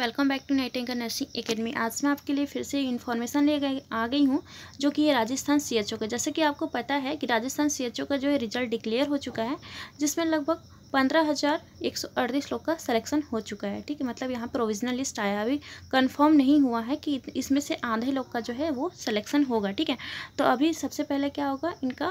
welcome back to night anchor nursing academy आज मैं आपके लिए फिर से इन्फॉर्मेशन ले गई आ गई हूँ जो कि ये राजस्थान सी एच ओ का जैसे कि आपको पता है कि राजस्थान सी एच ओ का जो है रिजल्ट डिक्लेयर हो चुका है जिसमें लगभग पंद्रह हज़ार एक सौ अड़तीस लोग का सिलेक्शन हो चुका है ठीक है मतलब यहाँ प्रोविजनल लिस्ट आया अभी कंफर्म नहीं हुआ है कि इसमें से आधे लोग का जो है वो सिलेक्शन होगा ठीक है तो अभी सबसे पहले क्या होगा इनका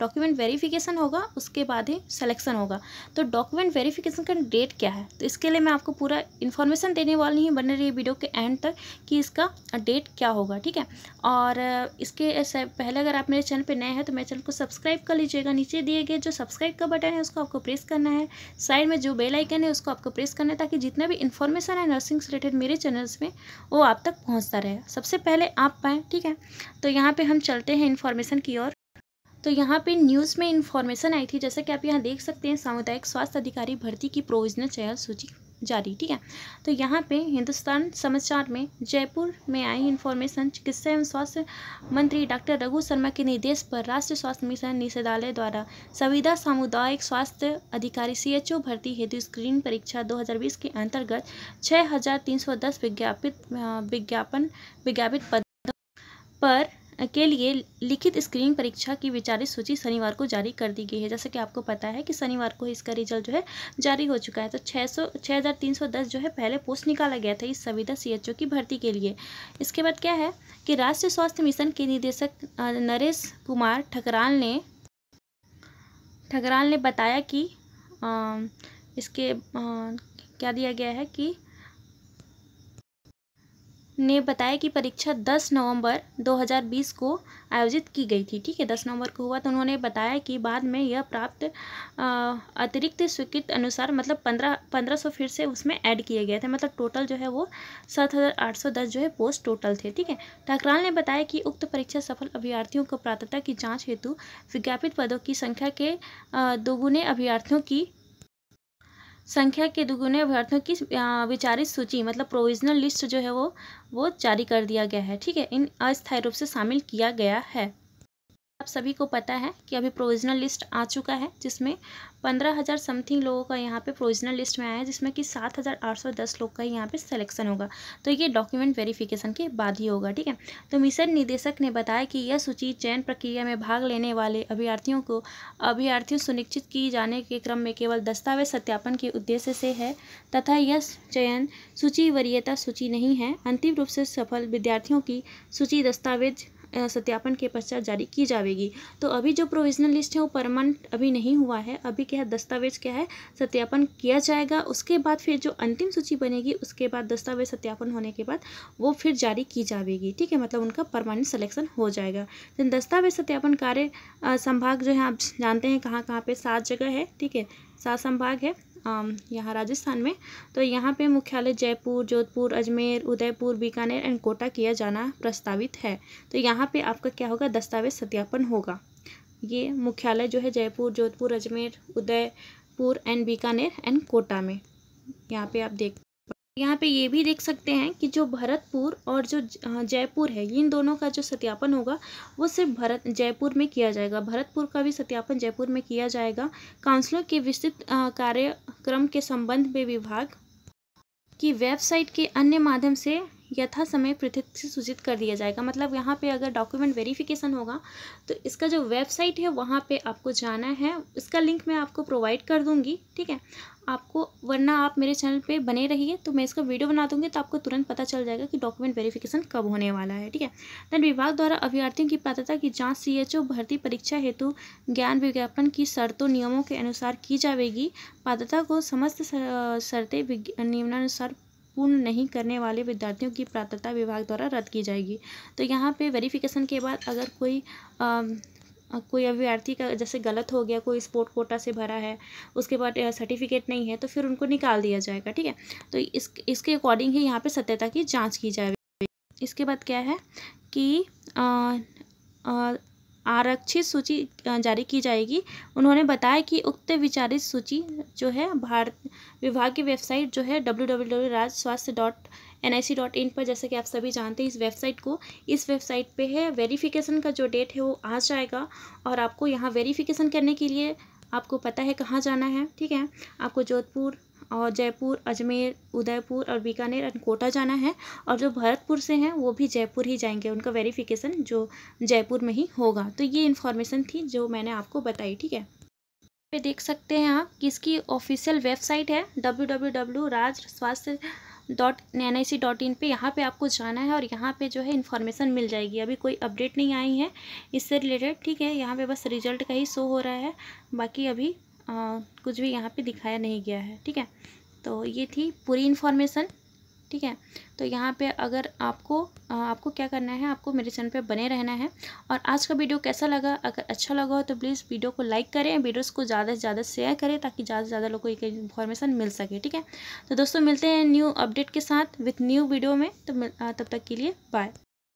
डॉक्यूमेंट वेरिफिकेशन होगा उसके बाद ही सिलेक्शन होगा तो डॉक्यूमेंट वेरिफिकेशन का डेट क्या है तो इसके लिए मैं आपको पूरा इन्फॉर्मेशन देने वाली ही बने रही वीडियो के एंड तक कि इसका डेट क्या होगा ठीक है और इसके पहले अगर आप मेरे चैनल पर नए हैं तो मेरे चैनल को सब्सक्राइब कर लीजिएगा नीचे दिए गए जो सब्सक्राइब का बटन है उसको आपको प्रेस करना है है साइड में जो बेल आइकन है उसको आपको प्रेस करना है ताकि जितना भी इन्फॉर्मेशन है नर्सिंग से रिलेटेड मेरे चैनल्स में वो आप तक पहुँचता रहे सबसे पहले आप पाएँ ठीक है तो यहाँ पर हम चलते हैं इन्फॉर्मेशन की ओर तो यहाँ पे न्यूज़ में इन्फॉर्मेशन आई थी जैसा कि आप यहाँ देख सकते हैं सामुदायिक स्वास्थ्य अधिकारी भर्ती की प्रोविजनल चयन सूची जारी ठीक है तो यहाँ पे हिंदुस्तान समाचार में जयपुर में आई इन्फॉर्मेशन चिकित्सा एवं स्वास्थ्य मंत्री डॉक्टर रघु शर्मा के निर्देश पर राष्ट्रीय स्वास्थ्य मिशन निषेधालय द्वारा संविदा सामुदायिक स्वास्थ्य अधिकारी सीएचओ भर्ती हेतु स्क्रीन परीक्षा 2020 के अंतर्गत 6310 विज्ञापित विज्ञापन विज्ञापित पद पर के लिए लिखित स्क्रीनिंग परीक्षा की विचारित सूची शनिवार को जारी कर दी गई है जैसे कि आपको पता है कि शनिवार को इसका रिजल्ट जो है जारी हो चुका है तो छः सौ छः हज़ार तीन सौ दस जो है पहले पोस्ट निकाला गया था इस संविदा सी की भर्ती के लिए इसके बाद क्या है कि राष्ट्रीय स्वास्थ्य मिशन के निदेशक नरेश कुमार ठकराल ने ठकराल ने बताया कि आ, इसके आ, क्या दिया गया है कि ने बताया कि परीक्षा 10 नवंबर 2020 को आयोजित की गई थी ठीक है 10 नवंबर को हुआ तो उन्होंने बताया कि बाद में यह प्राप्त अतिरिक्त स्वीकृत अनुसार मतलब 15 1500 फिर से उसमें ऐड किए गए थे मतलब टोटल जो है वो 7810 जो है पोस्ट टोटल थे ठीक है ठाकराल ने बताया कि उक्त परीक्षा सफल अभ्यर्थियों को प्रातता की जाँच हेतु विज्ञापित पदों की संख्या के दोगुने अभ्यर्थियों की संख्या के दुगुने अभ्यर्थियों की विचारित सूची मतलब प्रोविजनल लिस्ट जो है वो वो जारी कर दिया गया है ठीक है इन अस्थायी रूप से शामिल किया गया है आप सभी को पता है कि अभी प्रोविजनल लिस्ट आ चुका है जिसमें पंद्रह हज़ार समथिंग लोगों का यहाँ पे प्रोविजनल लिस्ट में आया है जिसमें कि सात हज़ार आठ सौ दस लोग का यहाँ पे सिलेक्शन होगा तो ये डॉक्यूमेंट वेरिफिकेशन के बाद ही होगा ठीक है तो मिशन निदेशक ने बताया कि यह सूची चयन प्रक्रिया में भाग लेने वाले अभ्यर्थियों को अभ्यर्थियों सुनिश्चित की जाने के क्रम में केवल दस्तावेज सत्यापन के उद्देश्य से है तथा यह चयन सूची वरीयता सूची नहीं है अंतिम रूप से सफल विद्यार्थियों की सूची दस्तावेज सत्यापन के पश्चात जारी की जाएगी तो अभी जो प्रोविजनल लिस्ट है वो परमानेंट अभी नहीं हुआ है अभी क्या है दस्तावेज क्या है सत्यापन किया जाएगा उसके बाद फिर जो अंतिम सूची बनेगी उसके बाद दस्तावेज सत्यापन होने के बाद वो फिर जारी की जाएगी ठीक है मतलब उनका परमानेंट सलेक्शन हो जाएगा तो दस्तावेज सत्यापन कार्य संभाग जो है आप जानते हैं कहाँ कहाँ पर सात जगह है ठीक है सात संभाग है यहाँ राजस्थान में तो यहाँ पे मुख्यालय जयपुर जोधपुर अजमेर उदयपुर बीकानेर एंड कोटा किया जाना प्रस्तावित है तो यहाँ पे आपका क्या होगा दस्तावेज सत्यापन होगा ये मुख्यालय जो है जयपुर जोधपुर अजमेर उदयपुर एंड बीकानेर एंड कोटा में यहाँ पर आप देख यहाँ पे ये भी देख सकते हैं कि जो भरतपुर और जो जयपुर है इन दोनों का जो सत्यापन होगा वो सिर्फ भरत जयपुर में किया जाएगा भरतपुर का भी सत्यापन जयपुर में किया जाएगा काउंसलर के विस्तृत कार्यक्रम के संबंध में विभाग की वेबसाइट के अन्य माध्यम से यथा समय पृथक से सूचित कर दिया जाएगा मतलब यहाँ पे अगर डॉक्यूमेंट वेरिफिकेशन होगा तो इसका जो वेबसाइट है वहाँ पे आपको जाना है इसका लिंक मैं आपको प्रोवाइड कर दूँगी ठीक है आपको वरना आप मेरे चैनल पे बने रहिए तो मैं इसका वीडियो बना दूँगी तो आपको तुरंत पता चल जाएगा कि डॉक्यूमेंट वेरिफिकेशन कब होने वाला है ठीक है धन विभाग द्वारा अभ्यर्थियों की पात्रता की जाँच सी भर्ती परीक्षा हेतु ज्ञान विज्ञापन की शर्तों नियमों के अनुसार की जाएगी पात्रता को समस्त शर्तें निम्नानुसार पूर्ण नहीं करने वाले विद्यार्थियों की पात्रता विभाग द्वारा रद्द की जाएगी तो यहाँ पे वेरिफिकेशन के बाद अगर कोई आ, कोई अभ्यर्थी का जैसे गलत हो गया कोई स्पोर्ट कोटा से भरा है उसके बाद सर्टिफिकेट नहीं है तो फिर उनको निकाल दिया जाएगा ठीक है तो इस इसके अकॉर्डिंग ही यहाँ पर सत्यता की जाँच की जाएगी इसके बाद क्या है कि आ, आ, आरक्षित सूची जारी की जाएगी उन्होंने बताया कि उक्त विचारित सूची जो है भारत विभाग की वेबसाइट जो है W W W Raj Swasthya dot N I C dot in पर जैसे कि आप सभी जानते हैं इस वेबसाइट को इस वेबसाइट पे है वेरिफिकेशन का जो डेट है वो आ जाएगा और आपको यहाँ वेरीफिकेशन करने के लिए आपको पता है कहाँ जाना है ठीक है आपको जोधपुर और जयपुर अजमेर उदयपुर और बीकानेर एंड कोटा जाना है और जो भरतपुर से हैं वो भी जयपुर ही जाएंगे उनका वेरिफिकेशन जो जयपुर में ही होगा तो ये इन्फॉर्मेशन थी जो मैंने आपको बताई ठीक है पे देख सकते हैं आप किसकी ऑफिशियल वेबसाइट है W W W Raj Swasthya dot N I C dot in पर यहाँ पर आपको जाना है और यहाँ पे जो है इन्फॉर्मेशन मिल जाएगी अभी कोई अपडेट नहीं आई है इससे रिलेटेड ठीक है यहाँ पे बस रिजल्ट का ही शो हो रहा है बाकी अभी आ, कुछ भी यहाँ पे दिखाया नहीं गया है ठीक है तो ये थी पूरी इन्फॉर्मेशन ठीक है तो यहाँ पे अगर आपको आपको क्या करना है आपको मेरे चैनल पे बने रहना है और आज का वीडियो कैसा लगा अगर अच्छा लगा हो तो प्लीज़ वीडियो को लाइक करें वीडियोस को ज़्यादा से ज़्यादा शेयर करें ताकि ज़्यादा से ज़्यादा लोगों को एक इन्फॉर्मेशन मिल सके ठीक है तो दोस्तों मिलते हैं न्यू अपडेट के साथ विथ न्यू वीडियो में तो तब तक के लिए बाय